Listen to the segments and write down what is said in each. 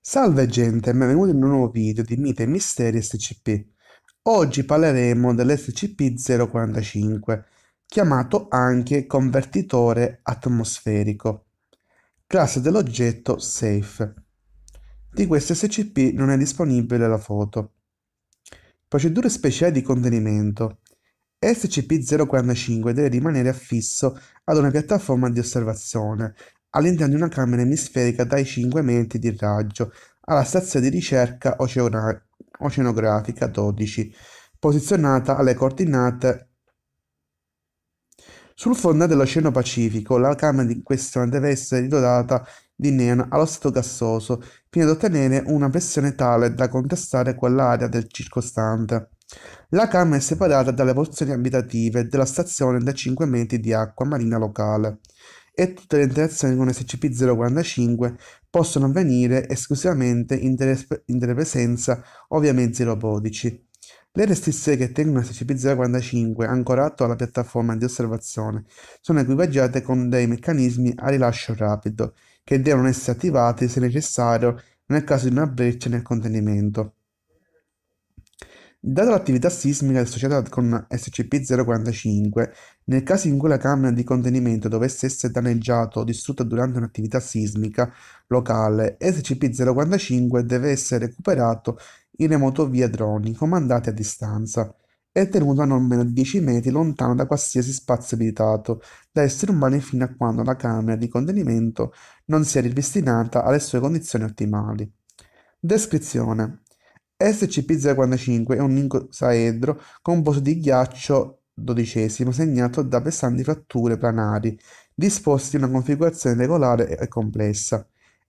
Salve gente, benvenuti in un nuovo video di Mite e Misteri SCP. Oggi parleremo dell'SCP-045, chiamato anche convertitore atmosferico, classe dell'oggetto Safe. Di questo SCP non è disponibile la foto. Procedure speciali di contenimento. SCP-045 deve rimanere affisso ad una piattaforma di osservazione all'interno di una camera emisferica dai 5 metri di raggio, alla stazione di ricerca oceana- oceanografica 12, posizionata alle coordinate sul fondo dell'Oceano Pacifico, la camera in questione deve essere dotata di neon allo stato gassoso, fino ad ottenere una pressione tale da contestare quell'area del circostante. La camera è separata dalle porzioni abitative della stazione da 5 metri di acqua marina locale e tutte le interazioni con SCP-045 possono avvenire esclusivamente in, telesp- in telepresenza o via mezzi robotici. Le restrizioni che tengono SCP-045 ancorato alla piattaforma di osservazione sono equipaggiate con dei meccanismi a rilascio rapido, che devono essere attivati se necessario nel caso di una breccia nel contenimento. Data l'attività sismica associata con SCP-045, nel caso in cui la camera di contenimento dovesse essere danneggiata o distrutta durante un'attività sismica locale, SCP-045 deve essere recuperato in remoto via droni comandati a distanza e tenuto a non meno 10 metri lontano da qualsiasi spazio abitato da esseri umani fino a quando la camera di contenimento non sia ripristinata alle sue condizioni ottimali. Descrizione SCP-045 è un icosaedro composto di ghiaccio dodicesimo segnato da pesanti fratture planari, disposti in una configurazione regolare e complessa.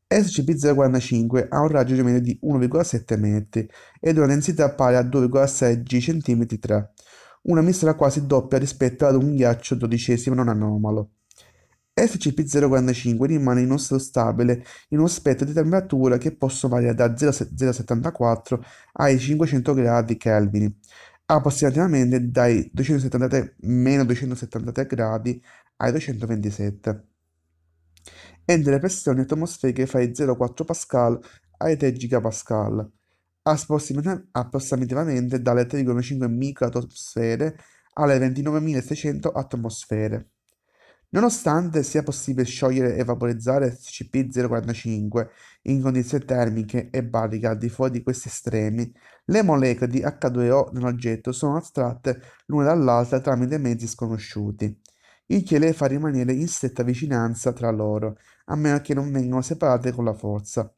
SCP-045 ha un raggio di medio di 1,7 metri ed una densità pari a 2,6 g cm 3, una misura quasi doppia rispetto ad un ghiaccio dodicesimo non anomalo. SCP-045 rimane inostostabile in uno spettro di temperatura che può variare da 0,74 ai 500 gradi Kelvin, approssimativamente dai 273, meno 273 gradi ai 227, e delle pressioni atmosferiche fra i 0,4 Pascal ai 3 GPa, approssimativamente dalle 3,5 microatmosfere alle 29.600 atmosfere. Nonostante sia possibile sciogliere e vaporizzare SCP-045 in condizioni termiche e bariche al di fuori di questi estremi, le molecole di H2O nell'oggetto sono astratte l'una dall'altra tramite mezzi sconosciuti, il che le fa rimanere in stretta vicinanza tra loro, a meno che non vengano separate con la forza.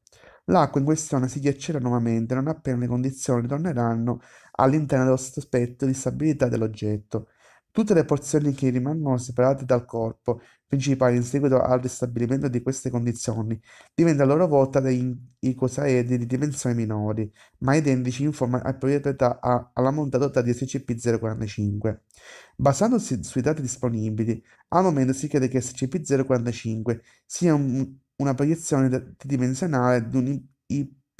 L'acqua in questione si ghiaccerà nuovamente non appena le condizioni torneranno all'interno dello spettro di stabilità dell'oggetto Tutte le porzioni che rimangono separate dal corpo principale in seguito al ristabilimento di queste condizioni diventano a loro volta dei icosaedri di dimensioni minori, ma identici in forma e proprietà alla monta dotata di SCP-045. Basandosi sui dati disponibili, al momento si crede che SCP-045 sia un, una proiezione tridimensionale di un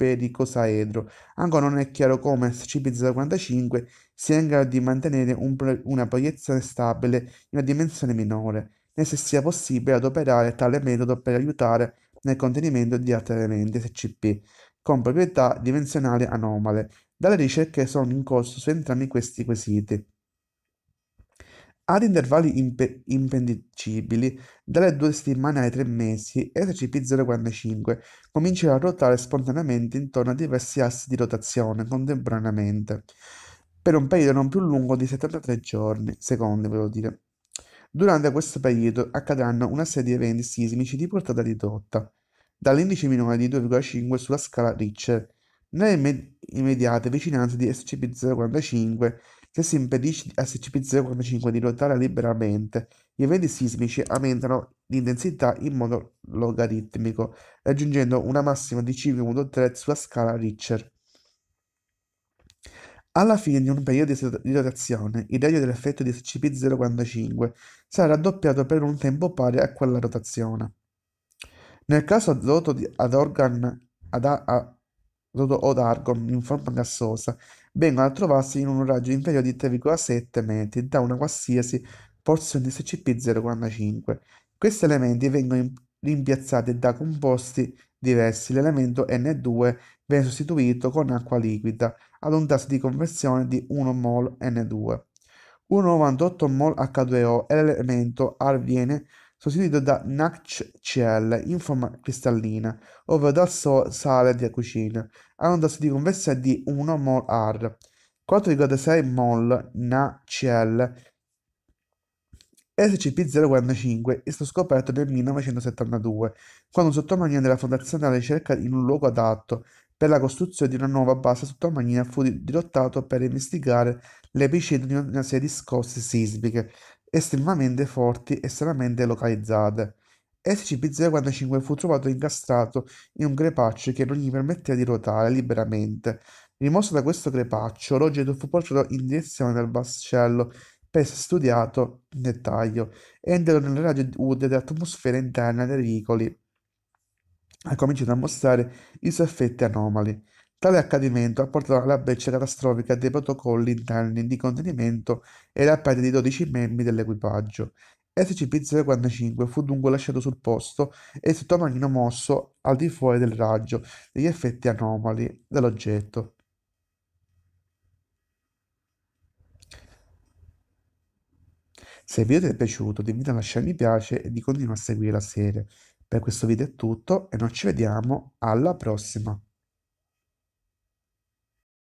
pericosaedro. Ancora non è chiaro come SCP-045 sia in grado di mantenere un pro- una proiezione stabile in una dimensione minore, né se sia possibile adoperare tale metodo per aiutare nel contenimento di altri elementi SCP con proprietà dimensionali anomale. Dalle ricerche sono in corso su entrambi questi quesiti. Ad intervalli imp- impendicibili, dalle due settimane ai tre mesi, SCP-045 comincerà a ruotare spontaneamente intorno a diversi assi di rotazione contemporaneamente, per un periodo non più lungo di 73 giorni, secondi volevo dire. Durante questo periodo accadranno una serie di eventi sismici di portata ridotta, dall'indice minore di 2,5 sulla scala Richter, nelle immediate vicinanze di SCP-045 se si impedisce a SCP-045 di ruotare liberamente. Gli eventi sismici aumentano di l'intensità in modo logaritmico, raggiungendo una massima di 5.3 sulla scala Richter. Alla fine di un periodo di rotazione, il raggio dell'effetto di SCP-045 sarà raddoppiato per un tempo pari a quella rotazione. Nel caso azoto ad organ ad, a, iodo o d'argo in forma gassosa vengono a trovarsi in un raggio inferiore di 3,7 metri da una qualsiasi porzione di SCP-045. Questi elementi vengono rimpiazzati da composti diversi. L'elemento N2 viene sostituito con acqua liquida ad un tasso di conversione di 1 mol N2. 1,98 mol H2O e l'elemento R viene sostituito sostituito da NaCl in forma cristallina, ovvero dal so- sale della cucina. a un tasso di conversione di 1 mol R, 4,6 mol NaCl, SCP-045 è stato scoperto nel 1972, quando un sottomarino della Fondazione alla ricerca in un luogo adatto per la costruzione di una nuova base sottomarina fu dirottato per investigare l'epicentro di una serie di scosse sismiche estremamente forti e stranamente localizzate. SCP-045 fu trovato incastrato in un crepaccio che non gli permetteva di ruotare liberamente. Rimosso da questo crepaccio, l'oggetto fu portato in direzione del vascello per essere studiato in dettaglio e entrò nel raggio UD dell'atmosfera interna dei veicoli ha cominciato a mostrare i suoi effetti anomali. Tale accadimento ha portato alla breccia catastrofica dei protocolli interni di contenimento e alla perdita di 12 membri dell'equipaggio. SCP-045 fu dunque lasciato sul posto e sottomarino mosso al di fuori del raggio degli effetti anomali dell'oggetto. Se il video ti è piaciuto ti invito a lasciare mi piace e di continuare a seguire la serie. Per questo video è tutto e noi ci vediamo alla prossima!